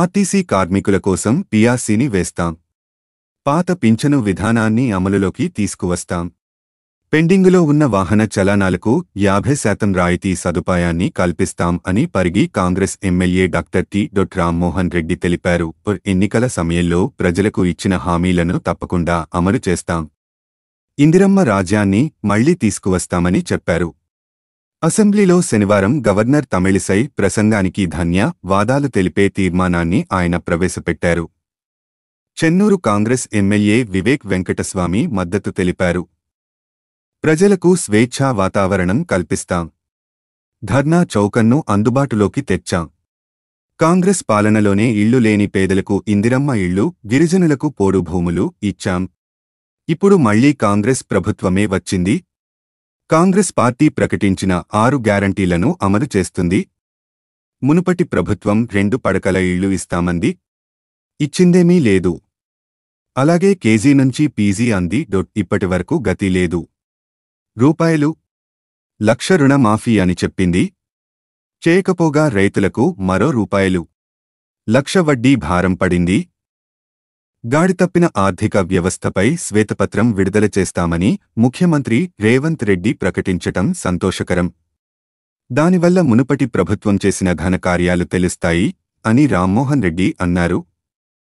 RTC కార్మికుల కోసం పీఆర్సీని వేస్తాం పాత పింఛను విధానాన్ని అమలులోకి తీసుకువస్తాం పెండింగులో ఉన్న వాహన చలనాలకు యాభై శాతం రాయితీ సదుపాయాన్ని కల్పిస్తాం అని Parigi Congress MLA doctor T dot Rammohan Reddy తెలిపారు ఎన్నికల సమయంలో ప్రజలకు ఇచ్చిన హామీలను తప్పకుండా అమలు చేస్తాం ఇందిరమ్మ రాజ్యాన్ని మళ్లీ తీసుకువస్తామని చెప్పారు అసెంబ్లీలో శనివారం గవర్నర్ తమిళిసై ప్రసంగానికి ధన్య వాదాలు తెలిపే తీర్మానాన్ని ఆయన ప్రవేశపెట్టారు చెన్నూరు కాంగ్రెస్ ఎమ్మెల్యే వివేక్ వెంకటస్వామి మద్దతు తెలిపారు ప్రజలకు స్వేచ్ఛా వాతావరణం కల్పిస్తాం ధర్నా చౌకన్ను అందుబాటులోకి తెచ్చాం కాంగ్రెస్ పాలనలోనే ఇళ్లు లేని పేదలకు ఇందిరమ్మ ఇళ్లు గిరిజనులకు పోడు భూములు ఇచ్చాం ఇప్పుడు మళ్లీ కాంగ్రెస్ ప్రభుత్వమే వచ్చింది కాంగ్రెస్ పార్టీ ప్రకటించిన ఆరు గ్యారంటీలను అమలు చేస్తుంది మునుపటి ప్రభుత్వం రెండు పడకల ఇళ్లు ఇస్తామంది ఇచ్చిందేమీ లేదు అలాగే కేజీ నుంచి పీజీ అంది డొట్ ఇప్పటివరకు గతి లేదు రూపాయలు లక్ష రుణమాఫీ అని చెప్పింది చేయకపోగా రైతులకు మరో రూపాయలు లక్ష వడ్డీ భారం పడింది గాడితప్పిన ఆర్థిక వ్యవస్థపై శ్వేతపత్రం విడుదల చేస్తామని ముఖ్యమంత్రి రేవంత్ రెడ్డి ప్రకటించటం సంతోషకరం దానివల్ల మునుపటి ప్రభుత్వం చేసిన ఘనకార్యాలు తెలుస్తాయి అని రామ్మోహన్ రెడ్డి అన్నారు